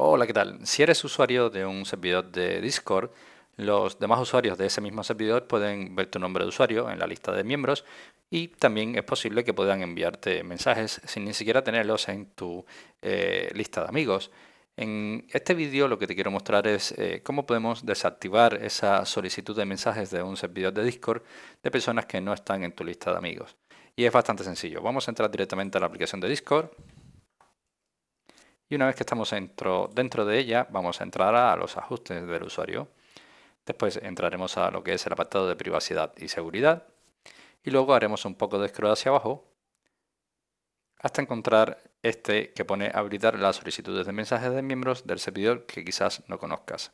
Hola, ¿qué tal? Si eres usuario de un servidor de Discord, los demás usuarios de ese mismo servidor pueden ver tu nombre de usuario en la lista de miembros y también es posible que puedan enviarte mensajes sin ni siquiera tenerlos en tu eh, lista de amigos. En este vídeo lo que te quiero mostrar es eh, cómo podemos desactivar esa solicitud de mensajes de un servidor de Discord de personas que no están en tu lista de amigos. Y es bastante sencillo. Vamos a entrar directamente a la aplicación de Discord y una vez que estamos dentro, dentro de ella vamos a entrar a los ajustes del usuario. Después entraremos a lo que es el apartado de privacidad y seguridad y luego haremos un poco de scroll hacia abajo hasta encontrar este que pone habilitar las solicitudes de mensajes de miembros del servidor que quizás no conozcas.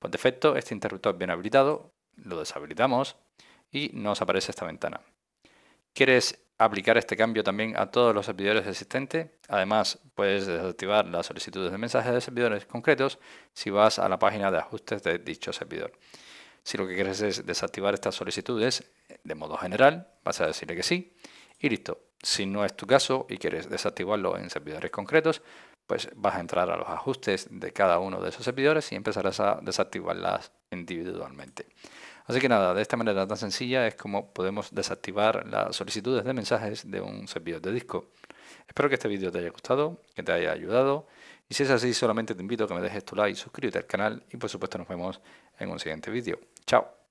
Por defecto, este interruptor bien habilitado, lo deshabilitamos y nos aparece esta ventana. ¿Quieres aplicar este cambio también a todos los servidores existentes. Además, puedes desactivar las solicitudes de mensajes de servidores concretos si vas a la página de ajustes de dicho servidor. Si lo que quieres es desactivar estas solicitudes de modo general, vas a decirle que sí y listo. Si no es tu caso y quieres desactivarlo en servidores concretos, pues vas a entrar a los ajustes de cada uno de esos servidores y empezarás a desactivarlas individualmente. Así que nada, de esta manera tan sencilla es como podemos desactivar las solicitudes de mensajes de un servidor de disco. Espero que este vídeo te haya gustado, que te haya ayudado y si es así solamente te invito a que me dejes tu like, suscríbete al canal y por supuesto nos vemos en un siguiente vídeo. Chao.